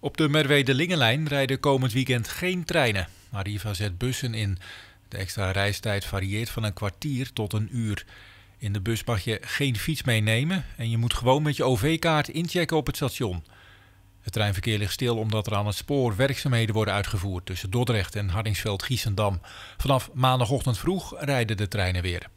Op de Merwede-Lingenlijn rijden komend weekend geen treinen. Arriva zet bussen in. De extra reistijd varieert van een kwartier tot een uur. In de bus mag je geen fiets meenemen en je moet gewoon met je OV-kaart inchecken op het station. Het treinverkeer ligt stil omdat er aan het spoor werkzaamheden worden uitgevoerd tussen Dordrecht en Hardingsveld-Giessendam. Vanaf maandagochtend vroeg rijden de treinen weer.